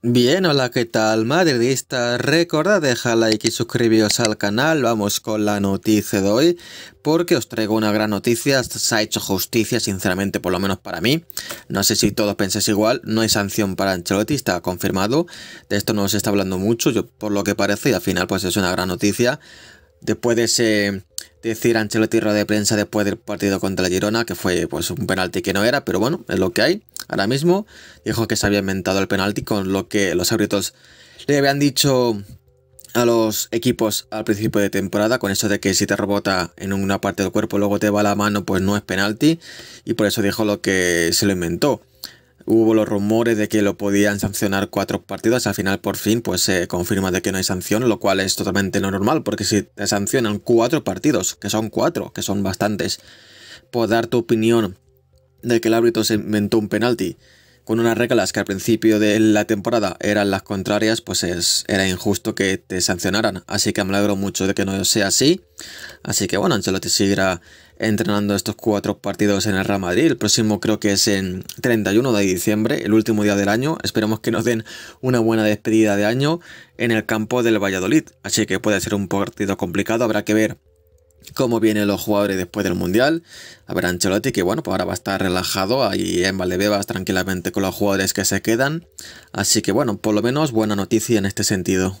Bien, hola, ¿qué tal madridista? Recordad dejar like y suscribiros al canal, vamos con la noticia de hoy, porque os traigo una gran noticia, se ha hecho justicia, sinceramente, por lo menos para mí. No sé si todos penséis igual, no hay sanción para Ancelotti, está confirmado, de esto no se está hablando mucho, yo por lo que parece, y al final pues es una gran noticia. Después de decir Ancelotti rueda de prensa después del partido contra la Girona, que fue pues un penalti que no era, pero bueno, es lo que hay ahora mismo. Dijo que se había inventado el penalti con lo que los árbitros le habían dicho a los equipos al principio de temporada con eso de que si te rebota en una parte del cuerpo luego te va la mano pues no es penalti y por eso dijo lo que se lo inventó. Hubo los rumores de que lo podían sancionar cuatro partidos, al final por fin pues se confirma de que no hay sanción, lo cual es totalmente no normal porque si te sancionan cuatro partidos, que son cuatro, que son bastantes, por dar tu opinión de que el árbitro se inventó un penalti con unas reglas que al principio de la temporada eran las contrarias, pues es, era injusto que te sancionaran. Así que me alegro mucho de que no sea así. Así que bueno, Ancelotti seguirá entrenando estos cuatro partidos en el Real Madrid. El próximo creo que es en 31 de diciembre, el último día del año. Esperemos que nos den una buena despedida de año en el campo del Valladolid. Así que puede ser un partido complicado, habrá que ver cómo vienen los jugadores después del Mundial. A ver, Ancelotti, que bueno, pues ahora va a estar relajado ahí en Valdebebas tranquilamente con los jugadores que se quedan. Así que bueno, por lo menos buena noticia en este sentido.